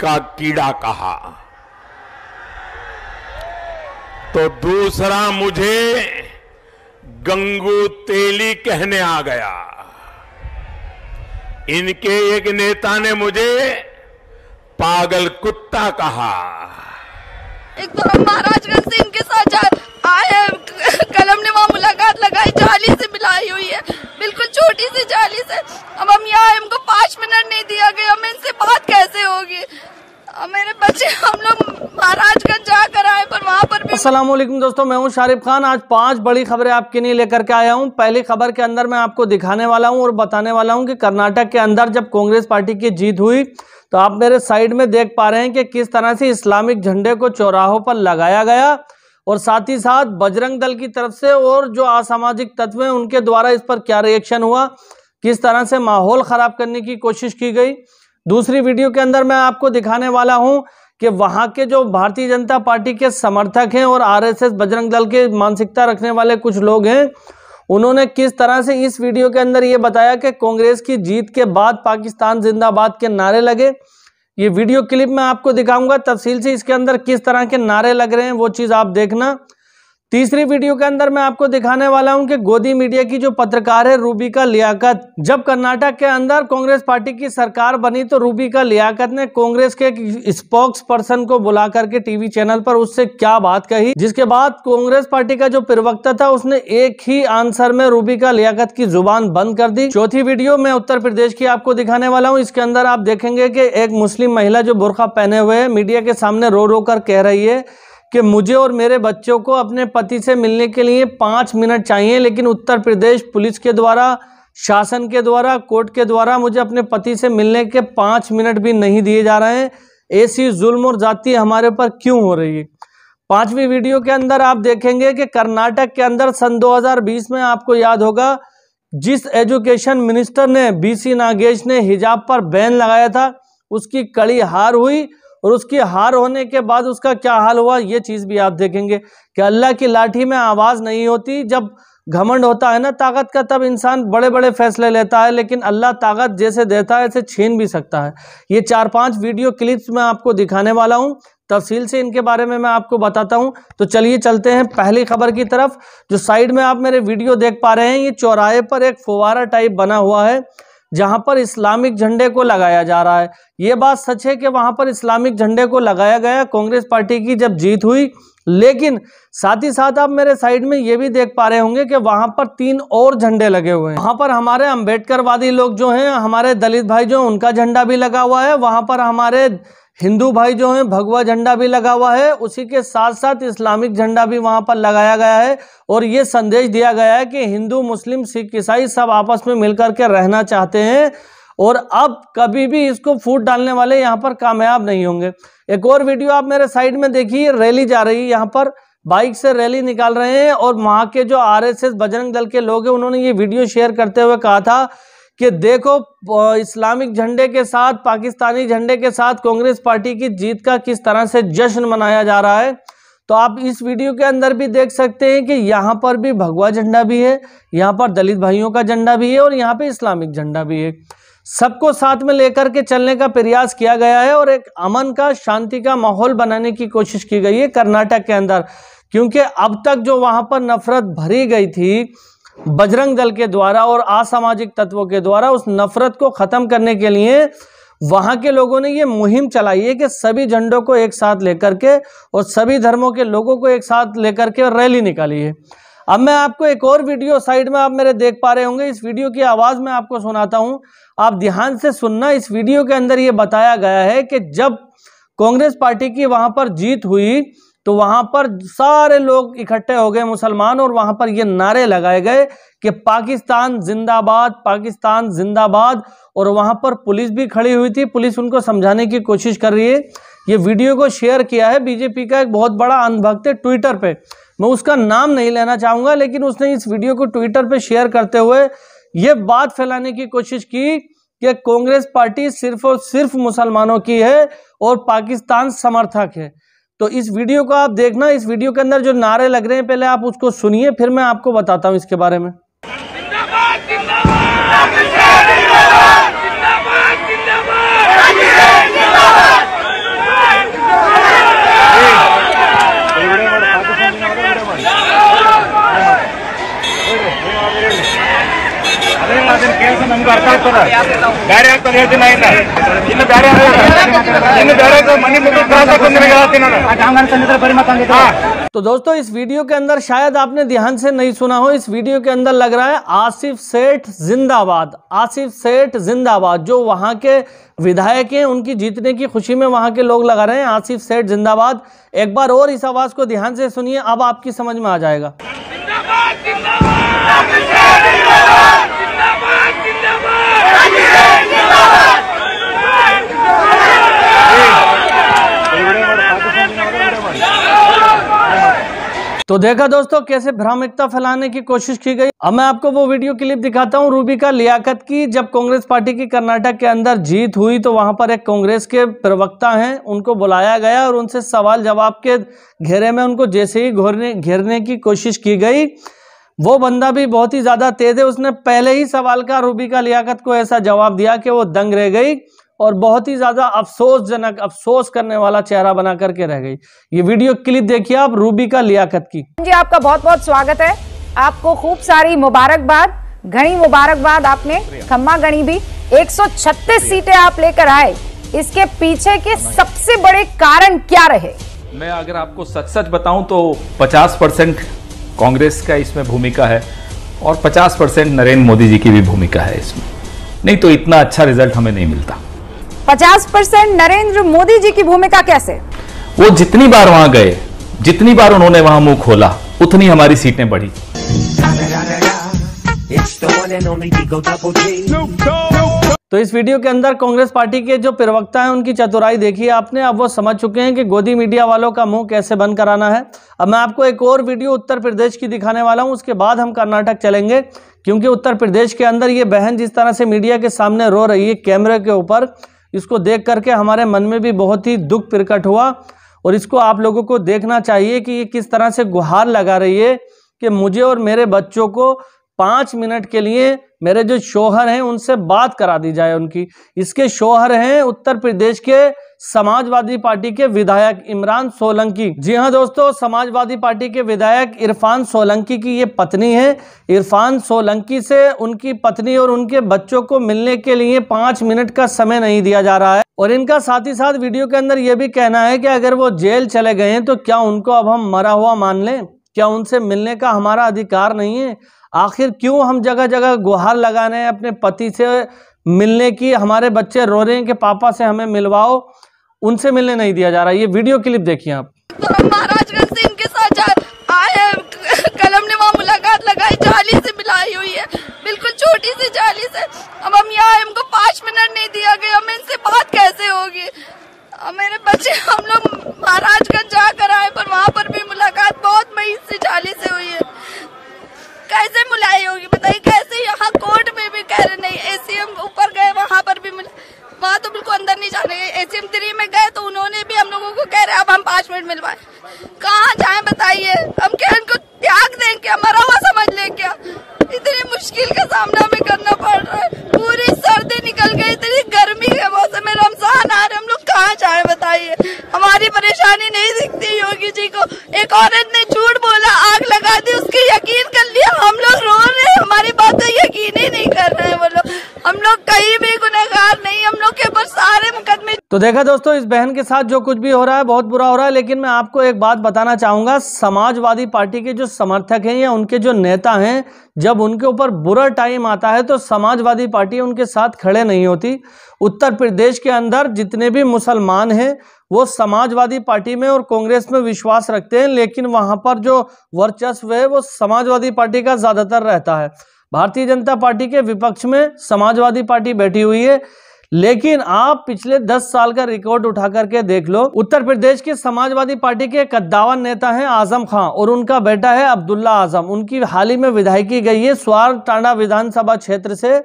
का कीड़ा कहा तो दूसरा मुझे गंगू तेली कहने आ गया इनके एक नेता ने मुझे पागल कुत्ता कहा एक बार तो महाराजगंज से इनके साथ जा आए कलम ने वहाँ मुलाकात लगाई जाली से मिलाई हुई है बिल्कुल छोटी सी जाली से अब हम यहाँ हमको पाँच मिनट नहीं दिया गया हमें इनसे बात कैसे होगी मेरे बच्चे हम लोग महाराजगंज जाकर आए पर वहाँ पर भी असलम दोस्तों मैं हूँ शारिफ खान आज पांच बड़ी खबरें आपके लिए लेकर के आया हूँ पहली खबर के अंदर मैं आपको दिखाने वाला हूँ और बताने वाला हूँ कि कर्नाटक के अंदर जब कांग्रेस पार्टी की जीत हुई तो आप मेरे साइड में देख पा रहे हैं कि किस तरह से इस्लामिक झंडे को चौराहों पर लगाया गया और साथ ही साथ बजरंग दल की तरफ से और जो असामाजिक तत्व हैं उनके द्वारा इस पर क्या रिएक्शन हुआ किस तरह से माहौल ख़राब करने की कोशिश की गई दूसरी वीडियो के अंदर मैं आपको दिखाने वाला हूं कि वहां के जो भारतीय जनता पार्टी के समर्थक हैं और आरएसएस बजरंग दल के मानसिकता रखने वाले कुछ लोग हैं उन्होंने किस तरह से इस वीडियो के अंदर ये बताया कि कांग्रेस की जीत के बाद पाकिस्तान जिंदाबाद के नारे लगे ये वीडियो क्लिप में आपको दिखाऊंगा तफसील से इसके अंदर किस तरह के नारे लग रहे हैं वो चीज़ आप देखना तीसरी वीडियो के अंदर मैं आपको दिखाने वाला हूं कि गोदी मीडिया की जो पत्रकार है रूबिका लियाकत जब कर्नाटक के अंदर कांग्रेस पार्टी की सरकार बनी तो रूबिका लियाकत ने कांग्रेस के एक स्पोक्स पर्सन को बुला करके टीवी चैनल पर उससे क्या बात कही जिसके बाद कांग्रेस पार्टी का जो प्रवक्ता था उसने एक ही आंसर में रूबिका लियाकत की जुबान बंद कर दी चौथी वीडियो मैं उत्तर प्रदेश की आपको दिखाने वाला हूँ इसके अंदर आप देखेंगे की एक मुस्लिम महिला जो बुरखा पहने हुए मीडिया के सामने रो रो कर कह रही है कि मुझे और मेरे बच्चों को अपने पति से मिलने के लिए पाँच मिनट चाहिए लेकिन उत्तर प्रदेश पुलिस के द्वारा शासन के द्वारा कोर्ट के द्वारा मुझे अपने पति से मिलने के पाँच मिनट भी नहीं दिए जा रहे हैं ऐसी जुल्म और जाति हमारे ऊपर क्यों हो रही है पांचवी वीडियो के अंदर आप देखेंगे कि कर्नाटक के अंदर सन 2020 में आपको याद होगा जिस एजुकेशन मिनिस्टर ने बीसी नागेश ने हिजाब पर बैन लगाया था उसकी कड़ी हार हुई और उसकी हार होने के बाद उसका क्या हाल हुआ ये चीज़ भी आप देखेंगे कि अल्लाह की लाठी में आवाज़ नहीं होती जब घमंड होता है ना ताकत का तब इंसान बड़े बड़े फैसले लेता है लेकिन अल्लाह ताकत जैसे देता है ऐसे छीन भी सकता है ये चार पांच वीडियो क्लिप्स मैं आपको दिखाने वाला हूँ तफसील से इनके बारे में मैं आपको बताता हूँ तो चलिए चलते हैं पहली खबर की तरफ जो साइड में आप मेरे वीडियो देख पा रहे हैं ये चौराहे पर एक फुवारा टाइप बना हुआ है जहां पर इस्लामिक झंडे को लगाया जा रहा है ये बात सच है कि वहां पर इस्लामिक झंडे को लगाया गया कांग्रेस पार्टी की जब जीत हुई लेकिन साथ ही साथ आप मेरे साइड में ये भी देख पा रहे होंगे कि वहां पर तीन और झंडे लगे हुए हैं वहां पर हमारे अम्बेडकरवादी लोग जो हैं हमारे दलित भाई जो हैं उनका झंडा भी लगा हुआ है वहां पर हमारे हिंदू भाई जो हैं भगवा झंडा भी लगा हुआ है उसी के साथ साथ इस्लामिक झंडा भी वहां पर लगाया गया है और ये संदेश दिया गया है कि हिंदू मुस्लिम सिख ईसाई सब आपस में मिलकर के रहना चाहते हैं और अब कभी भी इसको फूट डालने वाले यहाँ पर कामयाब नहीं होंगे एक और वीडियो आप मेरे साइड में देखिए रैली जा रही है यहाँ पर बाइक से रैली निकाल रहे हैं और वहाँ के जो आरएसएस बजरंग दल के लोग हैं उन्होंने ये वीडियो शेयर करते हुए कहा था कि देखो इस्लामिक झंडे के साथ पाकिस्तानी झंडे के साथ कांग्रेस पार्टी की जीत का किस तरह से जश्न मनाया जा रहा है तो आप इस वीडियो के अंदर भी देख सकते हैं कि यहाँ पर भी भगवा झंडा भी है यहाँ पर दलित भाइयों का झंडा भी है और यहाँ पे इस्लामिक झंडा भी है सबको साथ में लेकर के चलने का प्रयास किया गया है और एक अमन का शांति का माहौल बनाने की कोशिश की गई है कर्नाटक के अंदर क्योंकि अब तक जो वहाँ पर नफरत भरी गई थी बजरंग दल के द्वारा और असामाजिक तत्वों के द्वारा उस नफरत को ख़त्म करने के लिए वहां के लोगों ने ये मुहिम चलाई है कि सभी झंडों को एक साथ लेकर के और सभी धर्मों के लोगों को एक साथ लेकर के रैली निकाली है अब मैं आपको एक और वीडियो साइड में आप मेरे देख पा रहे होंगे इस वीडियो की आवाज़ में आपको सुनाता हूं आप ध्यान से सुनना इस वीडियो के अंदर ये बताया गया है कि जब कांग्रेस पार्टी की वहां पर जीत हुई तो वहां पर सारे लोग इकट्ठे हो गए मुसलमान और वहां पर ये नारे लगाए गए कि पाकिस्तान जिंदाबाद पाकिस्तान जिंदाबाद और वहां पर पुलिस भी खड़ी हुई थी पुलिस उनको समझाने की कोशिश कर रही है ये वीडियो को शेयर किया है बीजेपी का एक बहुत बड़ा अंधभक्त है ट्विटर पे मैं उसका नाम नहीं लेना चाहूँगा लेकिन उसने इस वीडियो को ट्विटर पर शेयर करते हुए ये बात फैलाने की कोशिश की कि कांग्रेस पार्टी सिर्फ और सिर्फ मुसलमानों की है और पाकिस्तान समर्थक है तो इस वीडियो को आप देखना इस वीडियो के अंदर जो नारे लग रहे हैं पहले आप उसको सुनिए फिर मैं आपको बताता हूँ इसके बारे में तो दोस्तों इस वीडियो के अंदर शायद आपने ध्यान से नहीं सुना हो इस वीडियो के अंदर लग रहा है आसिफ सेठ जिंदाबाद आसिफ सेठ जिंदाबाद जो वहां के विधायक हैं उनकी जीतने की खुशी में वहां के लोग लगा रहे हैं आसिफ सेठ जिंदाबाद एक बार और इस आवाज़ को ध्यान से सुनिए अब आपकी समझ में आ जाएगा जिन्दावाद, जिन्दावाद, जिन्दावाद, तो देखा दोस्तों कैसे भ्रामिकता फैलाने की कोशिश की गई अब मैं आपको वो वीडियो क्लिप दिखाता हूँ रूबी का लियाकत की जब कांग्रेस पार्टी की कर्नाटक के अंदर जीत हुई तो वहां पर एक कांग्रेस के प्रवक्ता हैं उनको बुलाया गया और उनसे सवाल जवाब के घेरे में उनको जैसे ही घोरने घेरने की कोशिश की गई वो बंदा भी बहुत ही ज्यादा तेज है उसने पहले ही सवाल का रूबी का लियाकत को ऐसा जवाब दिया कि वो दंग रह गई और बहुत ही ज़्यादा अफसोसजनक अफसोस करने वाला चेहरा बना करके रह गई ये वीडियो क्लिप देखिए आप रूबी का लियाकत की हाँ जी आपका बहुत बहुत स्वागत है आपको खूब सारी मुबारकबाद घनी मुबारकबाद आपने खम्मा गणी भी 136 सीटें आप लेकर आए इसके पीछे के सबसे बड़े कारण क्या रहे मैं अगर आपको सच सच बताऊं तो 50 परसेंट कांग्रेस का इसमें भूमिका है और 50 परसेंट नरेंद्र मोदी जी की भी भूमिका है इसमें नहीं तो इतना अच्छा रिजल्ट हमें नहीं मिलता 50 परसेंट नरेंद्र मोदी जी की भूमिका कैसे वो जितनी बार वहां गए जितनी बार उन्होंने वहां मुंह खोला उतनी हमारी सीटें बढ़ी तो इस वीडियो के अंदर कांग्रेस पार्टी के जो प्रवक्ता हैं उनकी चतुराई देखी आपने अब वो समझ चुके हैं कि गोदी मीडिया वालों का मुंह कैसे बंद कराना है अब मैं आपको एक और वीडियो उत्तर प्रदेश की दिखाने वाला हूं उसके बाद हम कर्नाटक चलेंगे क्योंकि उत्तर प्रदेश के अंदर ये बहन जिस तरह से मीडिया के सामने रो रही है कैमरे के ऊपर इसको देख करके हमारे मन में भी बहुत ही दुख प्रकट हुआ और इसको आप लोगों को देखना चाहिए कि ये किस तरह से गुहार लगा रही है कि मुझे और मेरे बच्चों को पाँच मिनट के लिए मेरे जो शोहर हैं उनसे बात करा दी जाए उनकी इसके शोहर हैं उत्तर प्रदेश के समाजवादी पार्टी के विधायक इमरान सोलंकी जी हाँ दोस्तों समाजवादी पार्टी के विधायक इरफान सोलंकी की ये पत्नी है इरफान सोलंकी से उनकी पत्नी और उनके बच्चों को मिलने के लिए पांच मिनट का समय नहीं दिया जा रहा है और इनका साथ ही साथ वीडियो के अंदर ये भी कहना है कि अगर वो जेल चले गए हैं तो क्या उनको अब हम मरा हुआ मान लें क्या उनसे मिलने का हमारा अधिकार नहीं है आखिर क्यों हम जगह जगह गुहार लगा रहे हैं अपने पति से मिलने की हमारे बच्चे रो रहे हैं कि पापा से हमें मिलवाओ उनसे मिलने नहीं दिया जा रहा है ये वीडियो क्लिप देखिए आप तो साथ आए वहाँ मुलाकात लगाई जाली से मिलाई हुई है बिल्कुल छोटी सी जाली से अब हम यहाँ आए हमको पाँच मिनट नहीं दिया गया हमें इनसे बात कैसे होगी मेरे बच्चे हम लोग महाराजगंज जाकर आए पर वहाँ पर भी मुलाकात बहुत मई से जाली से हुई है कैसे मिलाई होगी बताइए कैसे यहाँ कौन तो देखा दोस्तों इस बहन के साथ जो कुछ भी हो रहा है बहुत बुरा हो रहा है लेकिन मैं आपको एक बात बताना चाहूँगा समाजवादी पार्टी के जो समर्थक हैं या उनके जो नेता हैं जब उनके ऊपर बुरा टाइम आता है तो समाजवादी पार्टी उनके साथ खड़े नहीं होती उत्तर प्रदेश के अंदर जितने भी मुसलमान हैं वो समाजवादी पार्टी में और कांग्रेस में विश्वास रखते हैं लेकिन वहाँ पर जो वर्चस्व है वो समाजवादी पार्टी का ज़्यादातर रहता है भारतीय जनता पार्टी के विपक्ष में समाजवादी पार्टी बैठी हुई है लेकिन आप पिछले 10 साल का रिकॉर्ड उठा करके देख लो उत्तर प्रदेश के समाजवादी पार्टी के कद्दावन नेता हैं आजम खान और उनका बेटा है अब्दुल्ला आजम उनकी हाल ही में विधायकी गई है स्वार टांडा विधानसभा क्षेत्र से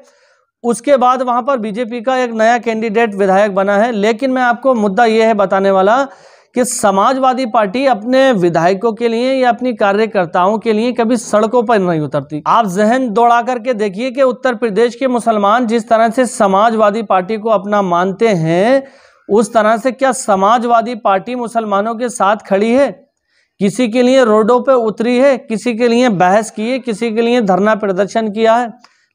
उसके बाद वहां पर बीजेपी का एक नया कैंडिडेट विधायक बना है लेकिन मैं आपको मुद्दा यह है बताने वाला कि समाजवादी पार्टी अपने विधायकों के लिए या अपनी कार्यकर्ताओं के लिए कभी सड़कों पर नहीं उतरती आप जहन दौड़ा करके देखिए कि उत्तर प्रदेश के मुसलमान जिस तरह से समाजवादी पार्टी को अपना मानते हैं उस तरह से क्या समाजवादी पार्टी मुसलमानों के साथ खड़ी है किसी के लिए रोडों पर उतरी है किसी के लिए बहस की है किसी के लिए धरना प्रदर्शन किया है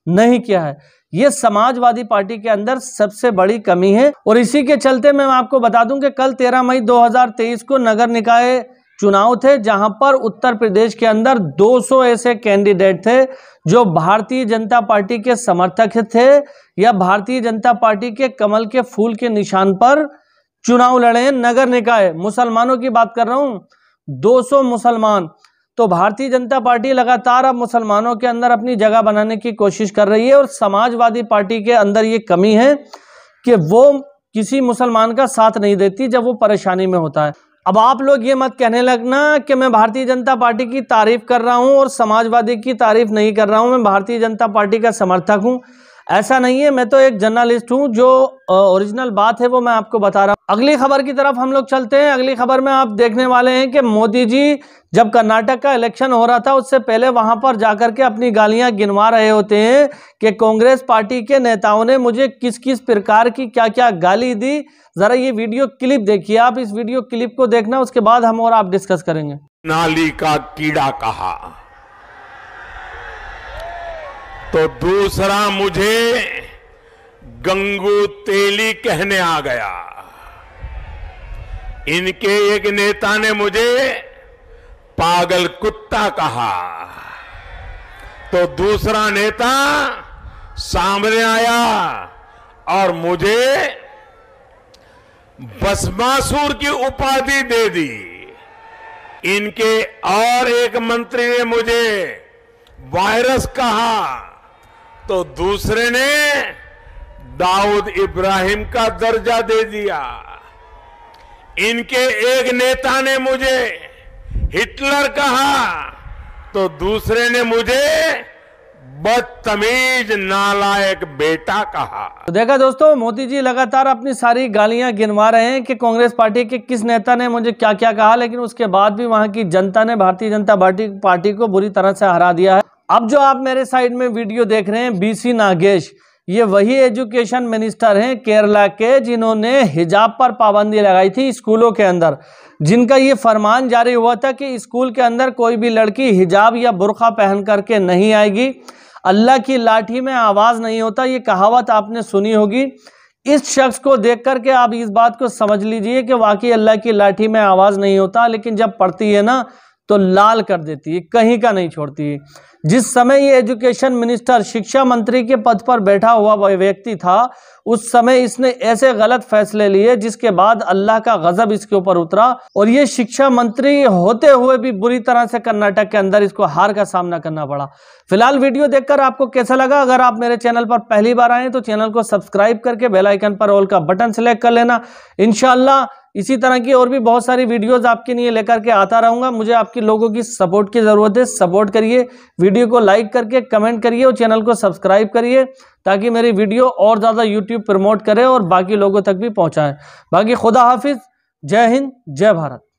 नहीं किया है ये समाजवादी पार्टी के अंदर सबसे बड़ी कमी है और इसी के चलते मैं आपको बता दूं कि कल 13 मई 2023 को नगर निकाय चुनाव थे जहां पर उत्तर प्रदेश के अंदर 200 ऐसे कैंडिडेट थे जो भारतीय जनता पार्टी के समर्थक थे या भारतीय जनता पार्टी के कमल के फूल के निशान पर चुनाव लड़े नगर निकाय मुसलमानों की बात कर रहा हूं 200 मुसलमान तो भारतीय जनता पार्टी लगातार अब मुसलमानों के अंदर अपनी जगह बनाने की कोशिश कर रही है और समाजवादी पार्टी के अंदर ये कमी है कि वो किसी मुसलमान का साथ नहीं देती जब वो परेशानी में होता है अब आप लोग ये मत कहने लगना कि मैं भारतीय जनता पार्टी की तारीफ कर रहा हूँ और समाजवादी की तारीफ नहीं कर रहा हूँ मैं भारतीय जनता पार्टी का समर्थक हूँ ऐसा नहीं है मैं तो एक जर्नलिस्ट हूँ जो ओरिजिनल बात है वो मैं आपको बता रहा हूँ अगली खबर की तरफ हम लोग चलते हैं अगली खबर में आप देखने वाले हैं कि मोदी जी जब कर्नाटक का इलेक्शन हो रहा था उससे पहले वहाँ पर जाकर के अपनी गालियाँ गिनवा रहे होते हैं कि कांग्रेस पार्टी के नेताओं ने मुझे किस किस प्रकार की क्या क्या गाली दी ज़रा ये वीडियो क्लिप देखिए आप इस वीडियो क्लिप को देखना उसके बाद हम और आप डिस्कस करेंगे नाली का कीड़ा कहा तो दूसरा मुझे गंगू तेली कहने आ गया इनके एक नेता ने मुझे पागल कुत्ता कहा तो दूसरा नेता सामने आया और मुझे बसमासुर की उपाधि दे दी इनके और एक मंत्री ने मुझे वायरस कहा तो दूसरे ने दाऊद इब्राहिम का दर्जा दे दिया इनके एक नेता ने मुझे हिटलर कहा तो दूसरे ने मुझे बदतमीज नालायक बेटा कहा तो देखा दोस्तों मोदी जी लगातार अपनी सारी गालियां गिनवा रहे हैं कि कांग्रेस पार्टी के किस नेता ने मुझे क्या क्या कहा लेकिन उसके बाद भी वहां की जनता ने भारतीय जनता पार्टी पार्टी को बुरी तरह से हरा दिया है अब जो आप मेरे साइड में वीडियो देख रहे हैं बीसी नागेश ये वही एजुकेशन मिनिस्टर हैं केरला के जिन्होंने हिजाब पर पाबंदी लगाई थी स्कूलों के अंदर जिनका ये फरमान जारी हुआ था कि स्कूल के अंदर कोई भी लड़की हिजाब या बुरखा पहन करके नहीं आएगी अल्लाह की लाठी में आवाज़ नहीं होता ये कहावत आपने सुनी होगी इस शख्स को देख करके आप इस बात को समझ लीजिए कि वाकई अल्लाह की लाठी में आवाज़ नहीं होता लेकिन जब पढ़ती है ना तो लाल कर देती है कहीं का नहीं छोड़ती जिस समय ये एजुकेशन मिनिस्टर शिक्षा मंत्री के पद पर बैठा हुआ व्यक्ति था उस समय इसने ऐसे गलत फैसले लिए जिसके बाद अल्लाह का गजब इसके ऊपर उतरा और ये शिक्षा मंत्री होते हुए भी बुरी तरह से कर्नाटक के अंदर इसको हार का सामना करना पड़ा फिलहाल वीडियो देखकर आपको कैसा लगा अगर आप मेरे चैनल पर पहली बार आए तो चैनल को सब्सक्राइब करके बेलाइकन पर ऑल का बटन सेलेक्ट कर लेना इनशाला इसी तरह की और भी बहुत सारी वीडियोस आपके लिए लेकर के आता रहूँगा मुझे आपके लोगों की सपोर्ट की ज़रूरत है सपोर्ट करिए वीडियो को लाइक करके कमेंट करिए और चैनल को सब्सक्राइब करिए ताकि मेरी वीडियो और ज़्यादा यूट्यूब प्रमोट करे और बाकी लोगों तक भी पहुँचाएँ बाकी खुदा हाफिज़ जय हिंद जय भारत